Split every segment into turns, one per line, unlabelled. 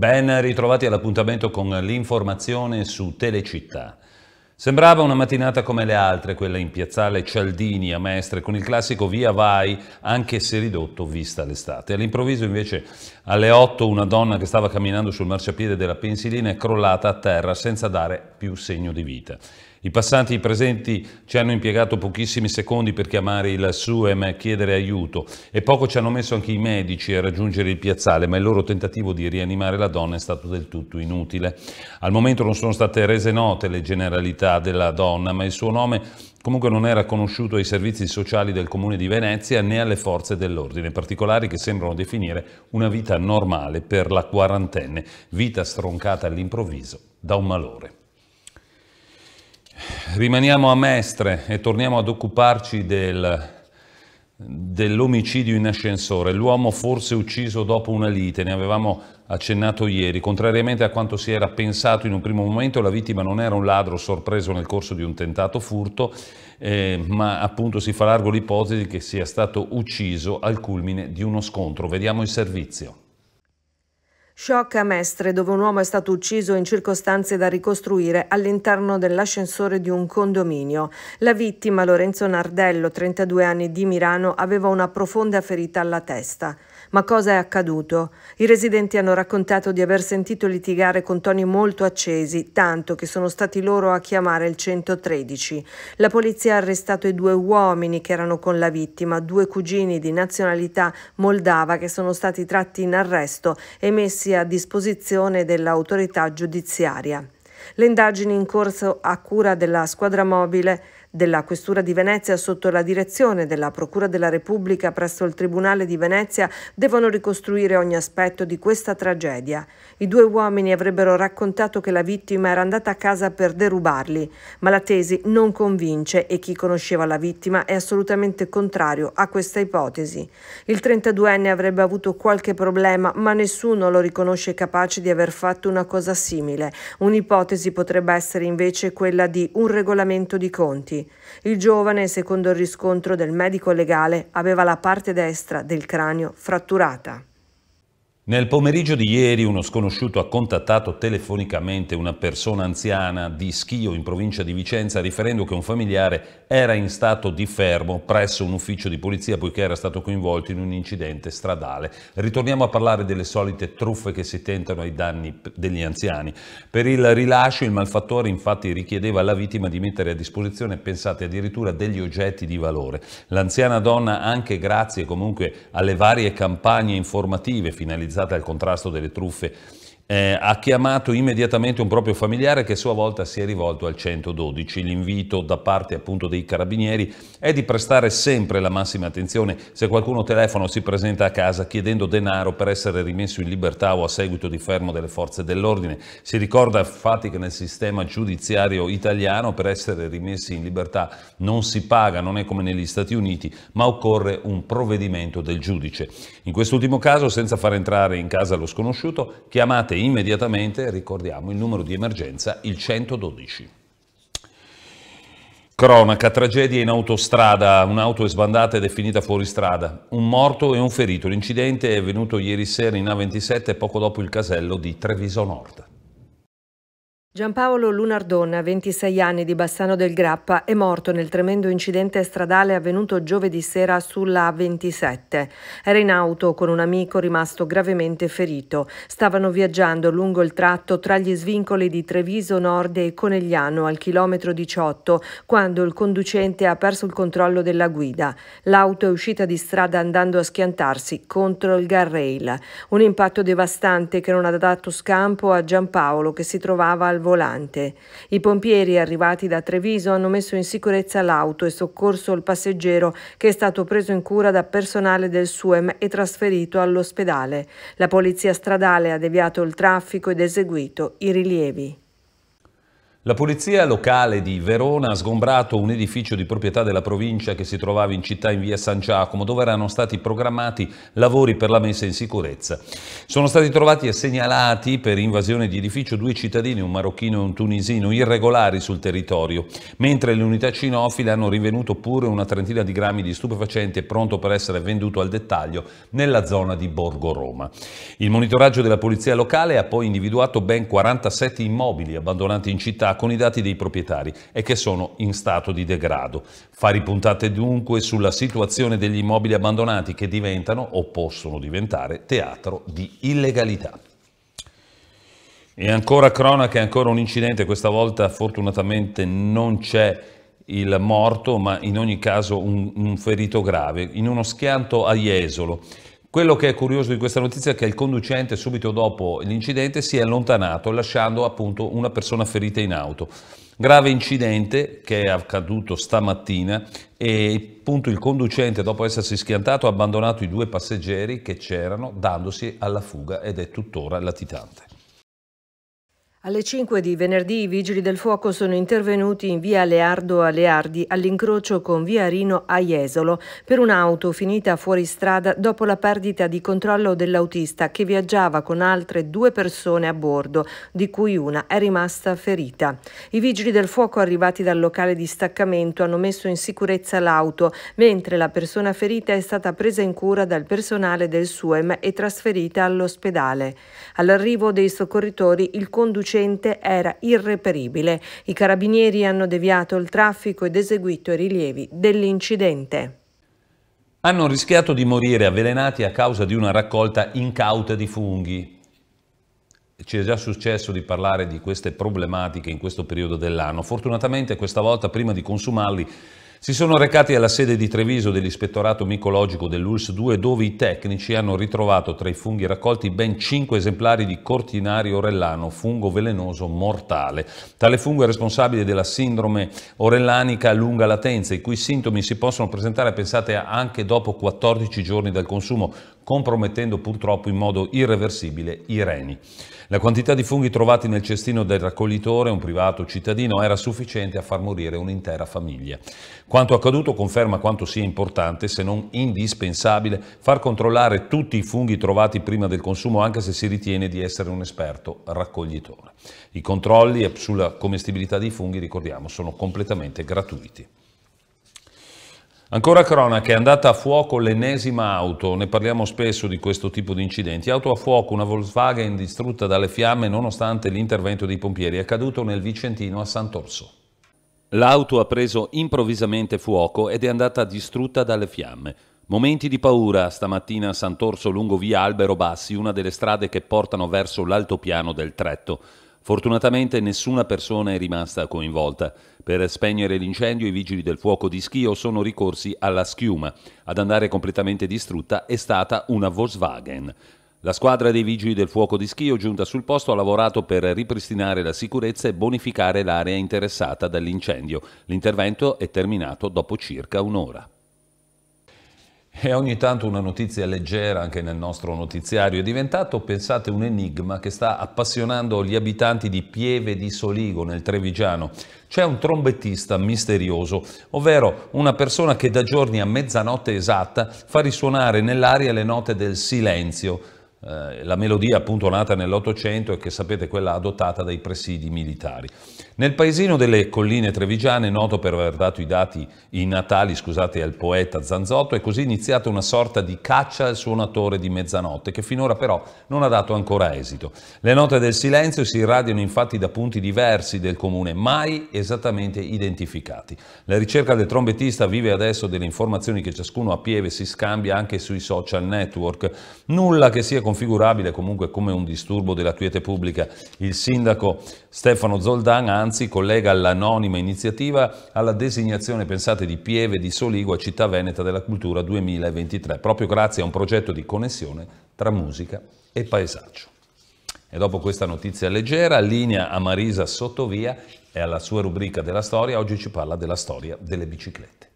Ben ritrovati all'appuntamento con l'informazione su Telecittà. Sembrava una mattinata come le altre, quella in piazzale Cialdini a Mestre, con il classico via vai, anche se ridotto vista l'estate. All'improvviso invece alle 8 una donna che stava camminando sul marciapiede della pensilina è crollata a terra senza dare più segno di vita. I passanti i presenti ci hanno impiegato pochissimi secondi per chiamare il SUEM e chiedere aiuto e poco ci hanno messo anche i medici a raggiungere il piazzale, ma il loro tentativo di rianimare la donna è stato del tutto inutile. Al momento non sono state rese note le generalità della donna, ma il suo nome comunque non era conosciuto ai servizi sociali del Comune di Venezia né alle forze dell'ordine, particolari che sembrano definire una vita normale per la quarantenne, vita stroncata all'improvviso da un malore. Rimaniamo a Mestre e torniamo ad occuparci del, dell'omicidio in ascensore, l'uomo forse ucciso dopo una lite, ne avevamo accennato ieri. Contrariamente a quanto si era pensato in un primo momento, la vittima non era un ladro sorpreso nel corso di un tentato furto, eh, ma appunto si fa largo l'ipotesi che sia stato ucciso al culmine di uno scontro. Vediamo il servizio.
Shock a Mestre, dove un uomo è stato ucciso in circostanze da ricostruire all'interno dell'ascensore di un condominio. La vittima, Lorenzo Nardello, 32 anni di Milano, aveva una profonda ferita alla testa. Ma cosa è accaduto? I residenti hanno raccontato di aver sentito litigare con toni molto accesi, tanto che sono stati loro a chiamare il 113. La polizia ha arrestato i due uomini che erano con la vittima, due cugini di nazionalità moldava che sono stati tratti in arresto e messi a disposizione dell'autorità giudiziaria. Le indagini in corso a cura della squadra mobile della Questura di Venezia sotto la direzione della Procura della Repubblica presso il Tribunale di Venezia devono ricostruire ogni aspetto di questa tragedia. I due uomini avrebbero raccontato che la vittima era andata a casa per derubarli, ma la tesi non convince e chi conosceva la vittima è assolutamente contrario a questa ipotesi. Il 32enne avrebbe avuto qualche problema, ma nessuno lo riconosce capace di aver fatto una cosa simile. Un'ipotesi potrebbe essere invece quella di un regolamento di conti. Il giovane, secondo il riscontro del medico legale, aveva la parte destra del cranio fratturata.
Nel pomeriggio di ieri uno sconosciuto ha contattato telefonicamente una persona anziana di Schio in provincia di Vicenza riferendo che un familiare era in stato di fermo presso un ufficio di polizia poiché era stato coinvolto in un incidente stradale. Ritorniamo a parlare delle solite truffe che si tentano ai danni degli anziani. Per il rilascio il malfattore infatti richiedeva alla vittima di mettere a disposizione, pensate addirittura, degli oggetti di valore. L'anziana donna anche grazie comunque alle varie campagne informative finalizzate indirizzate al contrasto delle truffe eh, ha chiamato immediatamente un proprio familiare che a sua volta si è rivolto al 112. L'invito da parte appunto dei carabinieri è di prestare sempre la massima attenzione se qualcuno telefono si presenta a casa chiedendo denaro per essere rimesso in libertà o a seguito di fermo delle forze dell'ordine. Si ricorda infatti che nel sistema giudiziario italiano per essere rimessi in libertà non si paga, non è come negli Stati Uniti, ma occorre un provvedimento del giudice. In quest'ultimo caso, senza far entrare in casa lo sconosciuto, chiamate immediatamente ricordiamo il numero di emergenza, il 112. Cronaca, tragedia in autostrada, un'auto è sbandata ed è finita fuori strada, un morto e un ferito. L'incidente è avvenuto ieri sera in A27 poco dopo il casello di Treviso Nord.
Giampaolo Lunardona, 26 anni di Bassano del Grappa, è morto nel tremendo incidente stradale avvenuto giovedì sera sulla A27. Era in auto con un amico rimasto gravemente ferito. Stavano viaggiando lungo il tratto tra gli svincoli di Treviso Nord e Conegliano al chilometro 18 quando il conducente ha perso il controllo della guida. L'auto è uscita di strada andando a schiantarsi contro il guardrail. Un impatto devastante che non ha dato scampo a Giampaolo che si trovava al volante. I pompieri arrivati da Treviso hanno messo in sicurezza l'auto e soccorso il passeggero che è stato preso in cura da personale del SUEM e trasferito all'ospedale. La polizia stradale ha deviato il traffico ed eseguito i rilievi.
La polizia locale di Verona ha sgombrato un edificio di proprietà della provincia che si trovava in città in via San Giacomo dove erano stati programmati lavori per la messa in sicurezza. Sono stati trovati e segnalati per invasione di edificio due cittadini, un marocchino e un tunisino, irregolari sul territorio, mentre le unità cinofile hanno rinvenuto pure una trentina di grammi di stupefacente pronto per essere venduto al dettaglio nella zona di Borgo Roma. Il monitoraggio della polizia locale ha poi individuato ben 47 immobili abbandonati in città con i dati dei proprietari e che sono in stato di degrado. Fari puntate dunque sulla situazione degli immobili abbandonati che diventano o possono diventare teatro di illegalità. E ancora cronaca, ancora un incidente, questa volta fortunatamente non c'è il morto, ma in ogni caso un, un ferito grave, in uno schianto a Jesolo. Quello che è curioso di questa notizia è che il conducente subito dopo l'incidente si è allontanato lasciando appunto una persona ferita in auto. Grave incidente che è accaduto stamattina e appunto il conducente dopo essersi schiantato ha abbandonato i due passeggeri che c'erano dandosi alla fuga ed è tuttora latitante.
Alle 5 di venerdì i vigili del fuoco sono intervenuti in via Leardo a Leardi all'incrocio con via Rino a Jesolo per un'auto finita fuori strada dopo la perdita di controllo dell'autista che viaggiava con altre due persone a bordo, di cui una è rimasta ferita. I vigili del fuoco arrivati dal locale di staccamento hanno messo in sicurezza l'auto, mentre la persona ferita è stata presa in cura dal personale del SUEM e trasferita all'ospedale. All'arrivo dei soccorritori il conducente conducente era irreperibile. I carabinieri hanno deviato il traffico ed eseguito i rilievi dell'incidente
hanno rischiato di morire avvelenati a causa di una raccolta incauta di funghi. Ci è già successo di parlare di queste problematiche in questo periodo dell'anno. Fortunatamente questa volta prima di consumarli si sono recati alla sede di Treviso dell'ispettorato micologico dell'ULS 2 dove i tecnici hanno ritrovato tra i funghi raccolti ben 5 esemplari di cortinari orellano, fungo velenoso mortale. Tale fungo è responsabile della sindrome orellanica a lunga latenza, i cui sintomi si possono presentare, pensate, anche dopo 14 giorni dal consumo, compromettendo purtroppo in modo irreversibile i reni. La quantità di funghi trovati nel cestino del raccoglitore, un privato cittadino, era sufficiente a far morire un'intera famiglia. Quanto accaduto conferma quanto sia importante, se non indispensabile, far controllare tutti i funghi trovati prima del consumo, anche se si ritiene di essere un esperto raccoglitore. I controlli sulla commestibilità dei funghi, ricordiamo, sono completamente gratuiti. Ancora cronaca, è andata a fuoco l'ennesima auto, ne parliamo spesso di questo tipo di incidenti. Auto a fuoco, una Volkswagen distrutta dalle fiamme nonostante l'intervento dei pompieri, è caduto nel Vicentino a Sant'Orso. L'auto ha preso improvvisamente fuoco ed è andata distrutta dalle fiamme. Momenti di paura stamattina a Sant'Orso lungo via Albero Bassi, una delle strade che portano verso l'altopiano del Tretto. Fortunatamente nessuna persona è rimasta coinvolta. Per spegnere l'incendio i vigili del fuoco di Schio sono ricorsi alla schiuma. Ad andare completamente distrutta è stata una Volkswagen. La squadra dei vigili del fuoco di Schio giunta sul posto ha lavorato per ripristinare la sicurezza e bonificare l'area interessata dall'incendio. L'intervento è terminato dopo circa un'ora. E ogni tanto una notizia leggera anche nel nostro notiziario è diventato, pensate, un enigma che sta appassionando gli abitanti di Pieve di Soligo, nel Trevigiano. C'è un trombettista misterioso, ovvero una persona che da giorni a mezzanotte esatta fa risuonare nell'aria le note del silenzio, eh, la melodia appunto nata nell'Ottocento e che sapete quella adottata dai presidi militari. Nel paesino delle colline trevigiane, noto per aver dato i dati i natali, scusate, al poeta Zanzotto, è così iniziata una sorta di caccia al suonatore di mezzanotte, che finora però non ha dato ancora esito. Le note del silenzio si irradiano infatti da punti diversi del comune, mai esattamente identificati. La ricerca del trombettista vive adesso delle informazioni che ciascuno a pieve si scambia anche sui social network, nulla che sia configurabile comunque come un disturbo della quiete pubblica. Il sindaco Stefano Zoldan anzi collega l'anonima iniziativa alla designazione, pensate, di Pieve di Soligua, città veneta della cultura 2023, proprio grazie a un progetto di connessione tra musica e paesaggio. E dopo questa notizia leggera, linea a Marisa Sottovia e alla sua rubrica della storia, oggi ci parla della storia delle biciclette.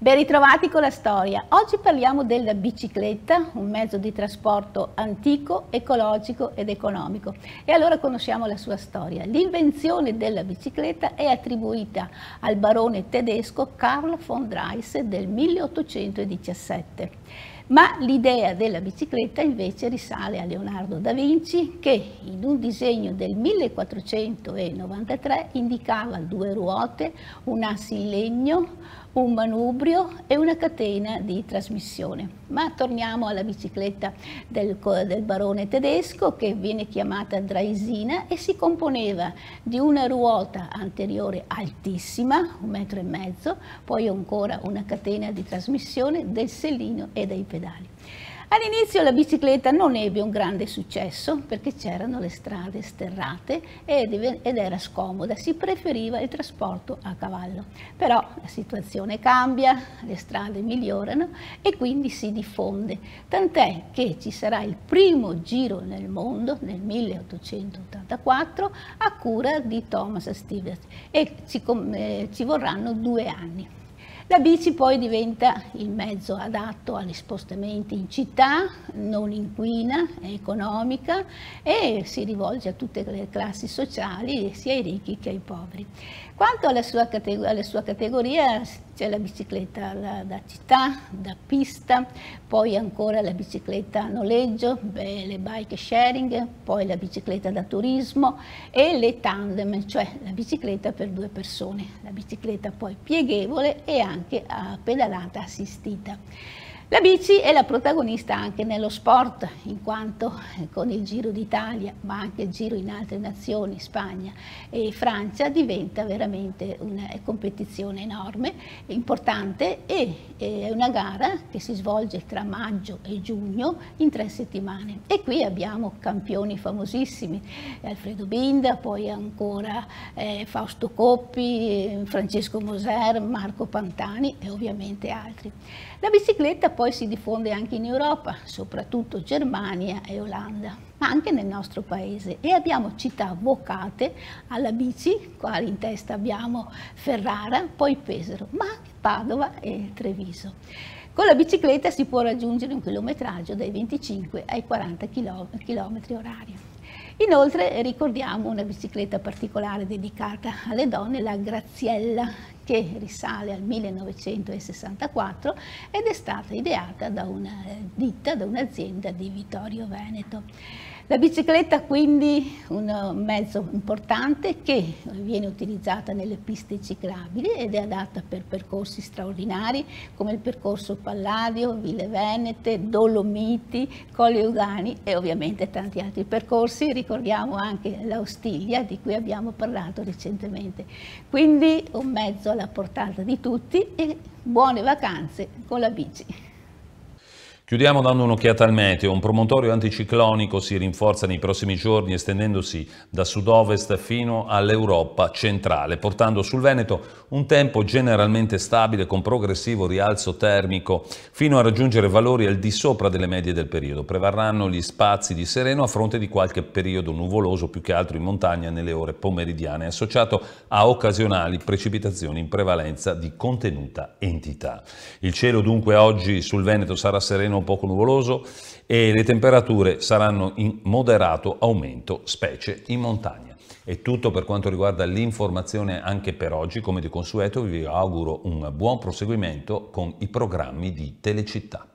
Ben ritrovati con la storia. Oggi parliamo della bicicletta, un mezzo di trasporto antico, ecologico ed economico. E allora conosciamo la sua storia. L'invenzione della bicicletta è attribuita al barone tedesco Carlo von Dreis del 1817. Ma l'idea della bicicletta invece risale a Leonardo da Vinci che in un disegno del 1493 indicava due ruote, un asse in legno, un manubrio e una catena di trasmissione. Ma torniamo alla bicicletta del, del barone tedesco che viene chiamata Draisina e si componeva di una ruota anteriore altissima, un metro e mezzo, poi ancora una catena di trasmissione del sellino e dei pedali. All'inizio la bicicletta non ebbe un grande successo perché c'erano le strade sterrate ed, era scomoda, si preferiva il trasporto a cavallo. Però la situazione cambia, le strade migliorano e quindi si diffonde, tant'è che ci sarà il primo giro nel mondo nel 1884 a cura di Thomas Stevens e ci, eh, ci vorranno due anni. La bici poi diventa il mezzo adatto agli spostamenti in città, non inquina, è economica e si rivolge a tutte le classi sociali, sia ai ricchi che ai poveri. Quanto alla sua, categoria, alla sua categoria c'è la bicicletta la, da città, da pista, poi ancora la bicicletta a noleggio, beh, le bike sharing, poi la bicicletta da turismo e le tandem, cioè la bicicletta per due persone, la bicicletta poi pieghevole e anche a pedalata assistita. La bici è la protagonista anche nello sport, in quanto eh, con il Giro d'Italia, ma anche il Giro in altre nazioni, Spagna e Francia, diventa veramente una competizione enorme, importante e è una gara che si svolge tra maggio e giugno in tre settimane. E qui abbiamo campioni famosissimi, Alfredo Binda, poi ancora eh, Fausto Coppi, Francesco Moser, Marco Pantani e ovviamente altri. La bicicletta poi si diffonde anche in Europa, soprattutto Germania e Olanda, ma anche nel nostro paese. E abbiamo città vocate alla bici, qua in testa abbiamo Ferrara, poi Pesaro, ma anche Padova e Treviso. Con la bicicletta si può raggiungere un chilometraggio dai 25 ai 40 km orari. Inoltre ricordiamo una bicicletta particolare dedicata alle donne, la Graziella, che risale al 1964 ed è stata ideata da una eh, ditta, da un'azienda di Vittorio Veneto. La bicicletta quindi un mezzo importante che viene utilizzata nelle piste ciclabili ed è adatta per percorsi straordinari come il percorso Palladio, Ville Venete, Dolomiti, Colli Ugani e ovviamente tanti altri percorsi. Ricordiamo anche l'Austiglia di cui abbiamo parlato recentemente. Quindi un mezzo alla portata di tutti e buone vacanze con la bici.
Chiudiamo dando un'occhiata al meteo. Un promontorio anticiclonico si rinforza nei prossimi giorni estendendosi da sud-ovest fino all'Europa centrale, portando sul Veneto un tempo generalmente stabile con progressivo rialzo termico fino a raggiungere valori al di sopra delle medie del periodo. Prevarranno gli spazi di sereno a fronte di qualche periodo nuvoloso più che altro in montagna nelle ore pomeridiane, associato a occasionali precipitazioni in prevalenza di contenuta entità. Il cielo dunque oggi sul Veneto sarà sereno sereno, poco nuvoloso e le temperature saranno in moderato aumento, specie in montagna. È tutto per quanto riguarda l'informazione anche per oggi, come di consueto vi auguro un buon proseguimento con i programmi di Telecittà.